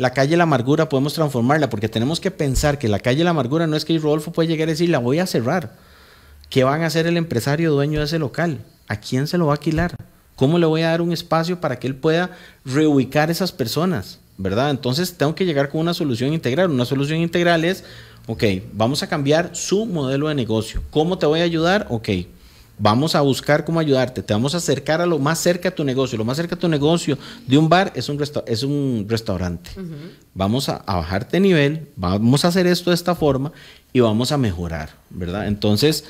la calle La Amargura podemos transformarla, porque tenemos que pensar que la calle La Amargura no es que Rodolfo puede llegar a decir, la voy a cerrar. ¿Qué van a hacer el empresario dueño de ese local? ¿A quién se lo va a alquilar? ¿Cómo le voy a dar un espacio para que él pueda reubicar esas personas? ¿Verdad? Entonces tengo que llegar con una solución integral. Una solución integral es, ok, vamos a cambiar su modelo de negocio. ¿Cómo te voy a ayudar? Ok Vamos a buscar cómo ayudarte, te vamos a acercar a lo más cerca a tu negocio. Lo más cerca a tu negocio de un bar es un, es un restaurante. Vamos a, bajarte nivel, vamos a hacer esto de esta forma y vamos a mejorar, ¿verdad? Entonces,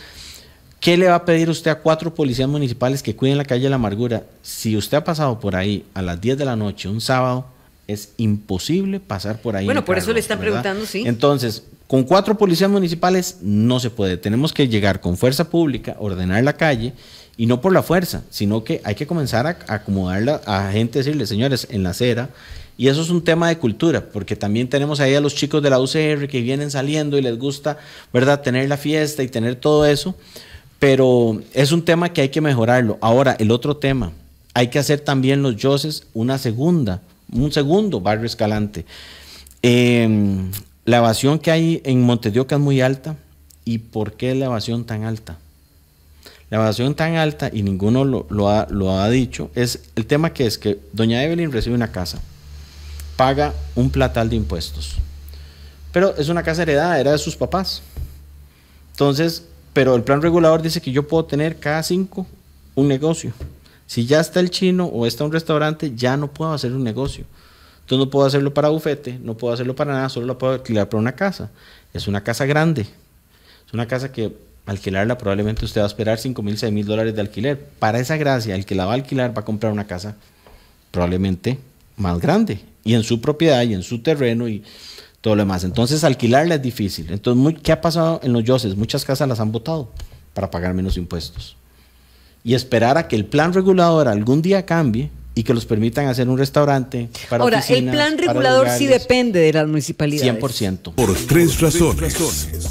¿Qué le va a pedir usted a cuatro policías municipales que cuiden la calle de la amargura? Si usted ha pasado por ahí a las 10 de la noche, un sábado, es imposible pasar por ahí. Bueno, por eso le están preguntando, sí. Entonces, con cuatro policías municipales no se puede. Tenemos que llegar con fuerza pública, ordenar la calle y no por la fuerza, sino que hay que comenzar a, acomodarla a gente, decirle, señores, en la acera. Y eso es un tema de cultura, porque también tenemos ahí a los chicos de la UCR que vienen saliendo y les gusta, ¿verdad?, tener la fiesta y tener todo eso. Pero es un tema que hay que mejorarlo. Ahora, el otro tema, hay que hacer también los yoses una segunda, un segundo barrio escalante. Em, la evasión que hay en Montedioca es muy alta. ¿Y por qué la evasión tan alta? La evasión tan alta, y ninguno lo, ha, lo ha dicho, es el tema que es que doña Evelyn recibe una casa, paga un platal de impuestos, pero es una casa heredada, era de sus papás. Entonces, pero el plan regulador dice que yo puedo tener cada cinco un negocio. Si ya está el chino o está un restaurante, ya no puedo hacer un negocio. Entonces no puedo hacerlo para bufete, no puedo hacerlo para nada, solo la puedo alquilar para una casa. Es una casa grande. Es una casa que alquilarla probablemente usted va a esperar 5 mil, 6 mil dólares de alquiler. Para esa gracia, el que la va a alquilar va a comprar una casa probablemente más grande y en su propiedad y en su terreno y todo lo demás. Entonces alquilarla es difícil. Entonces, ¿qué ha pasado en los yoses? Muchas casas las han votado para pagar menos impuestos. Y esperar a que el plan regulador algún día cambie y que los permitan hacer un restaurante para Ahora, el plan regulador sí depende de las municipalidades. 100%. Por tres razones.